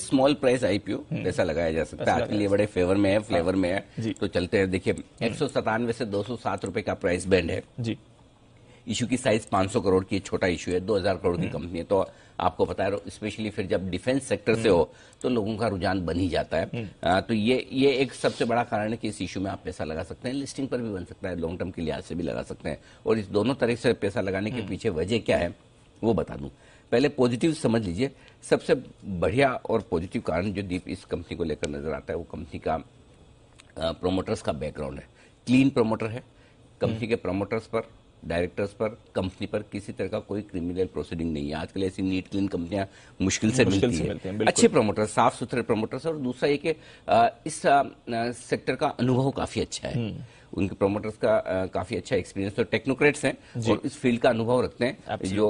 Small price IPO पैसा लगाया जा सकता है आपके लिए बड़े फेवर में है फ्लेवर हाँ। में है तो चलते हैं देखिए हम्म। एक सौ सतानवे से दो सौ सात रुपए का प्राइस बैंड है जी इशू की साइज 500 करोड़ की छोटा इशू है 2000 करोड़ की कंपनी हम्म। है तो आपको पता है स्पेशली फिर जब डिफेंस सेक्टर से हम्म। हो तो लोगों का रुझान बन ही जाता है आ, तो ये ये एक सबसे बड़ा कारण है कि इस इशू में आप पैसा लगा सकते हैं लिस्टिंग पर भी बन सकता है लॉन्ग टर्म के लिहाज से भी लगा सकते हैं और इस दोनों तरह से पैसा लगाने के पीछे वजह क्या है वो बता दूं पहले पॉजिटिव समझ लीजिए सबसे बढ़िया और पॉजिटिव कारण जो दीप इस कंपनी को लेकर नजर आता है वो कंपनी का प्रोमोटर्स का बैकग्राउंड है क्लीन प्रोमोटर है कंपनी हम्म। के प्रोमोटर्स पर डायरेक्टर्स पर कंपनी पर किसी तरह का कोई क्रिमिनल प्रोसीडिंग नहीं है आजकल ऐसी नीट क्लीन कंपनियां मुश्किल से मुश्किल मिलती, से है अच्छे प्रमोटर साफ सुथरे प्रमोटर्स और दूसरा ये कि इस सेक्टर का अनुभव काफी अच्छा है हम्म। उनके प्रोमोटर्स का काफी अच्छा एक्सपीरियंस तो टेक्नोक्रेट्स हैं और इस फील्ड का अनुभव रखते हैं जो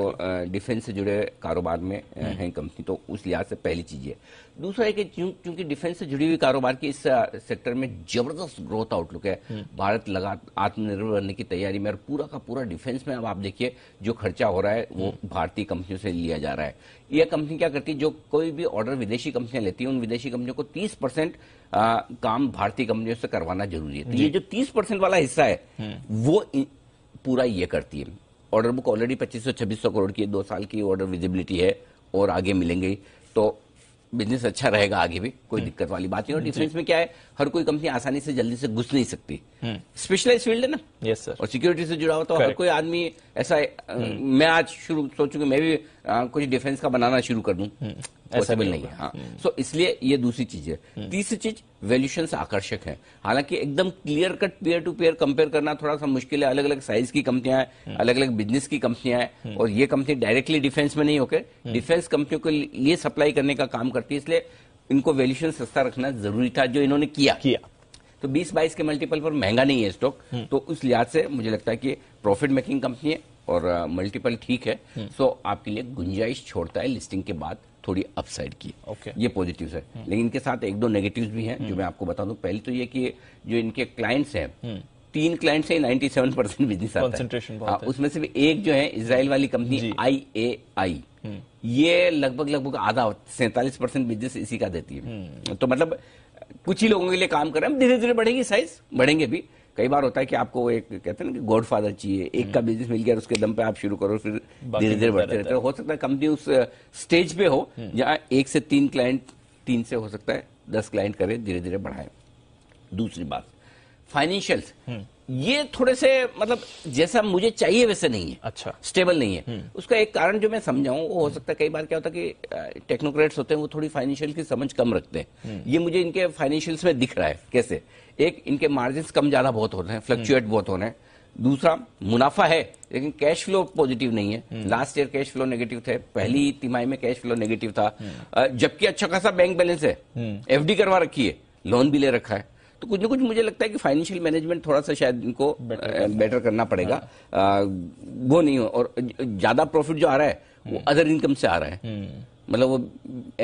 डिफेंस से जुड़े कारोबार में हम्म। हैं कंपनी तो उस लिहाज से पहली चीज है दूसरा है कि क्योंकि डिफेंस से जुड़ी हुई कारोबार की इस सेक्टर में जबरदस्त ग्रोथ आउटलुक है हम्म। भारत लगा आत्मनिर्भर बनने की तैयारी में और पूरा का पूरा डिफेंस में अब आप देखिए जो खर्चा हो रहा है वो हम्म। भारतीय कंपनियों से लिया जा रहा है यह कंपनी क्या करती है जो कोई भी ऑर्डर विदेशी कंपनियां लेती है उन विदेशी कंपनियों को तीस परसेंट आ, काम भारतीय कंपनियों से करवाना जरूरी है तो ये जो 30 परसेंट वाला हिस्सा है हम्म। वो पूरा ये करती है ऑर्डर बुक ऑलरेडी पच्चीस सौ छब्बीस सौ करोड़ की दो साल की ऑर्डर विजिबिलिटी है और आगे मिलेंगे तो बिजनेस अच्छा रहेगा आगे भी कोई हम्म। दिक्कत वाली बात नहीं और डिफेंस में क्या है हर कोई कंपनी आसानी से जल्दी से घुस नहीं सकती स्पेशलाइज हम्म। फील्ड है ना यस सर और सिक्योरिटी से जुड़ा हुआ तो हर कोई आदमी ऐसा मैं आज शुरू सोचू मैं भी आ, कुछ डिफेंस का बनाना शुरू कर दू ऐसा भी नहीं है हाँ सो हम्म। इसलिए ये दूसरी चीज है हम्म। तीसरी चीज वैल्यूशन आकर्षक है हालांकि एकदम clear cut pair to pair compare करना थोड़ा सा मुश्किल है अलग अलग साइज की कंपनियां हैं अलग अलग बिजनेस की कंपनियां हैं हम्म। और ये कंपनी डायरेक्टली डिफेंस में नहीं होकर डिफेंस कंपनियों को लिए सप्लाई करने का काम करती है इसलिए इनको वैल्यूशन सस्ता रखना जरूरी था जो इन्होंने किया किया तो 20 बाईस के मल्टीपल पर महंगा नहीं है स्टॉक तो उस लिहाज से मुझे लगता है कि प्रॉफिट मेकिंग कंपनी है और मल्टीपल ठीक है सो आपके लिए गुंजाइश छोड़ता है लिस्टिंग के बाद थोड़ी अपसाइड की okay. ये पॉजिटिव है hmm. लेकिन इनके साथ एक दो नेगेटिव भी हैं जो hmm. मैं आपको बता दूं पहली तो ये कि जो इनके क्लाइंट्स हैं hmm. तीन क्लाइंट से 97 परसेंट बिजनेस आता हाँ, है, उसमें से भी एक जो है इसराइल वाली कंपनी आई ए आई ये लगभग लगभग आधा सैतालीस परसेंट बिजनेस इसी का देती है तो मतलब कुछ ही लोगों के लिए काम कर रहे हैं धीरे धीरे बढ़ेगी साइज बढ़ेंगे भी कई बार होता है कि आपको एक कहते हैं ना कि गॉड फादर चाहिए एक का बिजनेस हम्म। मिल गया उसके दम पे आप शुरू करो फिर धीरे धीरे बढ़ते रहते हो हो सकता है कंपनी उस स्टेज पे हो हम्म। जहाँ एक से तीन क्लाइंट तीन से हो सकता है दस क्लाइंट करे धीरे धीरे बढ़ाए दूसरी बात फाइनेंशियल्स हम्म। ये थोड़े से मतलब जैसा मुझे चाहिए वैसे नहीं है अच्छा स्टेबल नहीं है हम्म। उसका एक कारण जो मैं समझाऊं वो हो सकता है कई बार क्या होता है कि टेक्नोक्रेट्स होते हैं वो थोड़ी फाइनेंशियल की समझ कम रखते हैं हम्म। ये मुझे इनके फाइनेंशियल्स में दिख रहा है कैसे एक इनके मार्जिन कम ज्यादा बहुत हो रहे हैं फ्लक्चुएट बहुत हो रहे हैं दूसरा मुनाफा है लेकिन कैश फ्लो पॉजिटिव नहीं है last year cash flow negative थे पहली तिमाही में कैश फ्लो नेगेटिव था जबकि अच्छा खासा बैंक बैलेंस है एफडी करवा रखी है लोन भी ले रखा है तो कुछ ना कुछ मुझे लगता है कि फाइनेंशियल मैनेजमेंट थोड़ा सा शायद इनको बेटर करना पड़ेगा वो नहीं हो और ज्यादा प्रॉफिट जो आ रहा है वो अदर इनकम हम्म। से आ रहा है हम्म। मतलब वो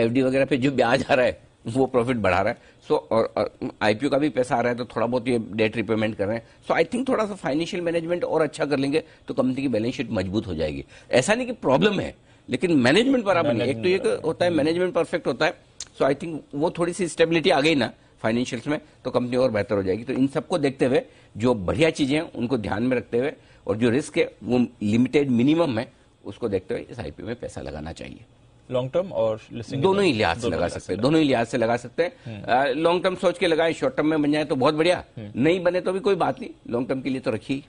एफ वगैरह पे जो ब्याज आ रहा है वो प्रॉफिट बढ़ा रहा है सो so, और आईपीओ का भी पैसा आ रहा है तो थोड़ा बहुत ये डेट रिपेमेंट कर रहे हैं सो आई थिंक थोड़ा सा फाइनेंशियल मैनेजमेंट और अच्छा कर लेंगे तो कंपनी की बैलेंस शीट मजबूत हो जाएगी ऐसा नहीं कि प्रॉब्लम है लेकिन मैनेजमेंट बराबर नहीं एक तो ये होता है मैनेजमेंट परफेक्ट होता है सो आई थिंक वो थोड़ी सी स्टेबिलिटी आ गई ना फाइनेंशियल्स में तो कंपनी और बेहतर हो जाएगी तो इन सबको देखते हुए जो बढ़िया चीजें हैं उनको ध्यान में रखते हुए और जो रिस्क है वो लिमिटेड मिनिमम है उसको देखते हुए इस आईपीओ में पैसा लगाना चाहिए लॉन्ग टर्म और दोनों ही लिहाज से लगा सकते हैं दोनों ही लिहाज से लगा सकते हैं लॉन्ग टर्म हम्म। सोच के लगाए शॉर्ट टर्म में बन जाए तो बहुत बढ़िया हम्म। नहीं बने तो भी कोई बात नहीं लॉन्ग टर्म के लिए तो रखिए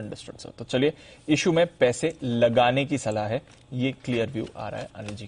अंडरस्टूड सर तो चलिए इशू में पैसे लगाने की सलाह है ये क्लियर व्यू आ रहा है अनिल जी